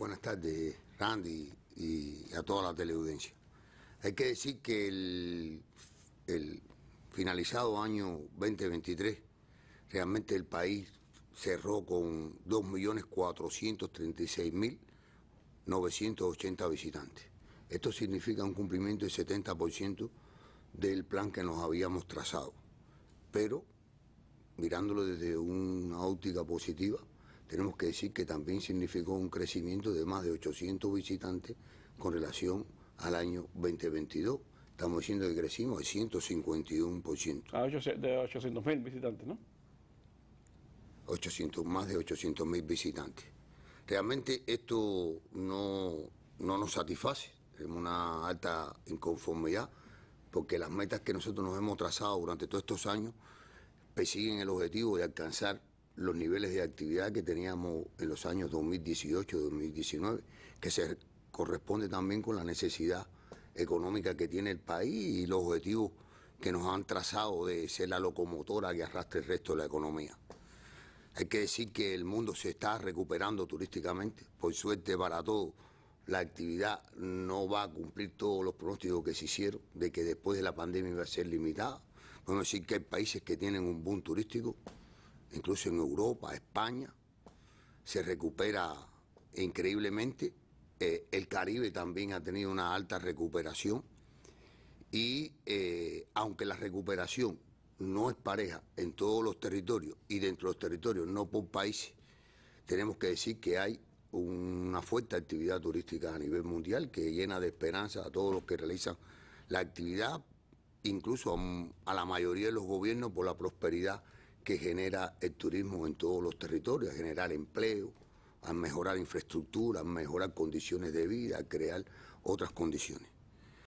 Buenas tardes, Randy, y a toda la teleaudiencia. Hay que decir que el, el finalizado año 2023, realmente el país cerró con 2.436.980 visitantes. Esto significa un cumplimiento del 70% del plan que nos habíamos trazado. Pero, mirándolo desde una óptica positiva, tenemos que decir que también significó un crecimiento de más de 800 visitantes con relación al año 2022. Estamos diciendo que crecimos de 151%. Ah, de 800.000 visitantes, ¿no? 800, más de 800.000 visitantes. Realmente esto no, no nos satisface, tenemos una alta inconformidad, porque las metas que nosotros nos hemos trazado durante todos estos años persiguen el objetivo de alcanzar los niveles de actividad que teníamos en los años 2018-2019, que se corresponde también con la necesidad económica que tiene el país y los objetivos que nos han trazado de ser la locomotora que arrastre el resto de la economía. Hay que decir que el mundo se está recuperando turísticamente, por suerte para todos. La actividad no va a cumplir todos los pronósticos que se hicieron, de que después de la pandemia iba a ser limitada. Podemos decir que hay países que tienen un boom turístico, incluso en Europa, España, se recupera increíblemente. Eh, el Caribe también ha tenido una alta recuperación y eh, aunque la recuperación no es pareja en todos los territorios y dentro de los territorios, no por países, tenemos que decir que hay una fuerte actividad turística a nivel mundial que llena de esperanza a todos los que realizan la actividad, incluso a la mayoría de los gobiernos por la prosperidad que genera el turismo en todos los territorios, a generar empleo, a mejorar infraestructura, a mejorar condiciones de vida, a crear otras condiciones.